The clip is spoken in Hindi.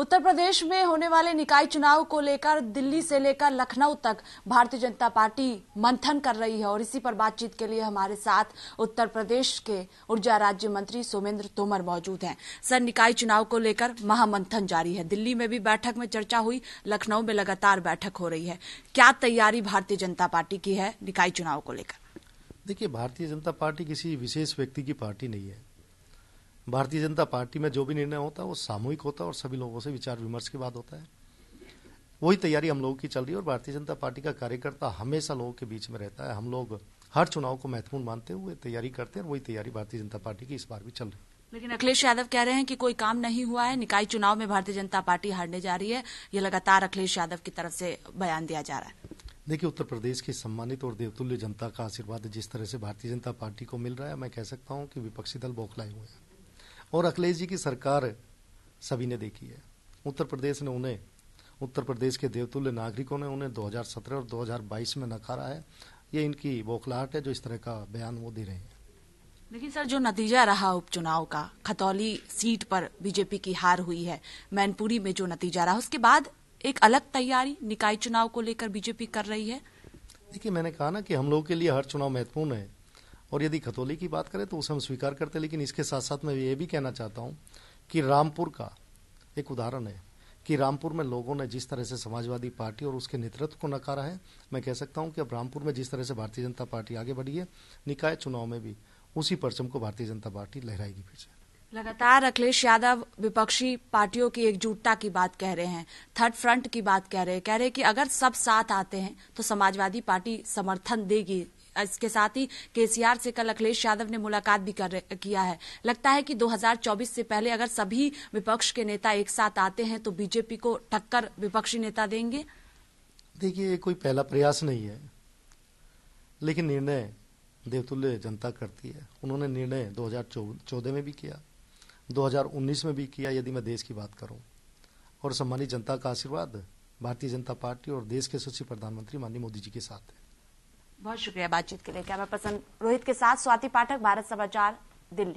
उत्तर प्रदेश में होने वाले निकाय चुनाव को लेकर दिल्ली से लेकर लखनऊ तक भारतीय जनता पार्टी मंथन कर रही है और इसी पर बातचीत के लिए हमारे साथ उत्तर प्रदेश के ऊर्जा राज्य मंत्री सोमेंद्र तोमर मौजूद हैं सर निकाय चुनाव को लेकर महामंथन जारी है दिल्ली में भी बैठक में चर्चा हुई लखनऊ में लगातार बैठक हो रही है क्या तैयारी भारतीय जनता पार्टी की है निकाय चुनाव को लेकर देखिए भारतीय जनता पार्टी किसी विशेष व्यक्ति की पार्टी नहीं है भारतीय जनता पार्टी में जो भी निर्णय होता है वो सामूहिक होता है और सभी लोगों से विचार विमर्श के बाद होता है वही तैयारी हम लोगों की चल रही है और भारतीय जनता पार्टी का कार्यकर्ता हमेशा लोगों के बीच में रहता है हम लोग हर चुनाव को महत्वपूर्ण मानते हुए तैयारी करते हैं वही तैयारी भारतीय जनता पार्टी की इस बार भी चल रही है लेकिन अखिलेश यादव कह रहे हैं कि कोई काम नहीं हुआ है निकाय चुनाव में भारतीय जनता पार्टी हारने जा रही है ये लगातार अखिलेश यादव की तरफ से बयान दिया जा रहा है देखिए उत्तर प्रदेश की सम्मानित और देवतुल्य जनता का आशीर्वाद जिस तरह से भारतीय जनता पार्टी को मिल रहा है मैं कह सकता हूँ कि विपक्षी दल बौखलाए हुए हैं और अखिलेश जी की सरकार सभी ने देखी है उत्तर प्रदेश ने उन्हें उत्तर प्रदेश के देवतुल्य नागरिकों ने उन्हें 2017 और 2022 में नकारा है ये इनकी बौखलाहट है जो इस तरह का बयान वो दे रहे हैं लेकिन सर जो नतीजा रहा उपचुनाव का खतौली सीट पर बीजेपी की हार हुई है मैनपुरी में जो नतीजा रहा उसके बाद एक अलग तैयारी निकाय चुनाव को लेकर बीजेपी कर रही है देखिए मैंने कहा ना कि हम लोगों के लिए हर चुनाव महत्वपूर्ण है और यदि खतौली की बात करें तो उसे हम स्वीकार करते हैं लेकिन इसके साथ साथ मैं ये भी कहना चाहता हूँ कि रामपुर का एक उदाहरण है कि रामपुर में लोगों ने जिस तरह से समाजवादी पार्टी और उसके नेतृत्व को नकारा है मैं कह सकता हूं कि अब रामपुर में जिस तरह से भारतीय जनता पार्टी आगे बढ़ी है निकाय चुनाव में भी उसी परचम को भारतीय जनता पार्टी लहराएगी पीछे लगातार अखिलेश यादव विपक्षी पार्टियों की एकजुटता की बात कह रहे हैं थर्ड फ्रंट की बात कह रहे हैं कह रहे हैं कि अगर सब साथ आते हैं तो समाजवादी पार्टी समर्थन देगी इसके साथ ही केसीआर से कल अखिलेश यादव ने मुलाकात भी कर किया है लगता है कि 2024 से पहले अगर सभी विपक्ष के नेता एक साथ आते हैं तो बीजेपी को टक्कर विपक्षी नेता देंगे देखिए कोई पहला प्रयास नहीं है लेकिन निर्णय देवतुल्य जनता करती है उन्होंने निर्णय 2014 में भी किया 2019 में भी किया यदि मैं देश की बात करूं और सम्मानित जनता का आशीर्वाद भारतीय जनता पार्टी और देश के सचिव प्रधानमंत्री माननीय मोदी जी के साथ है बहुत शुक्रिया बातचीत के लिए कैमरा पर्सन रोहित के साथ स्वाति पाठक भारत समाचार दिल्ली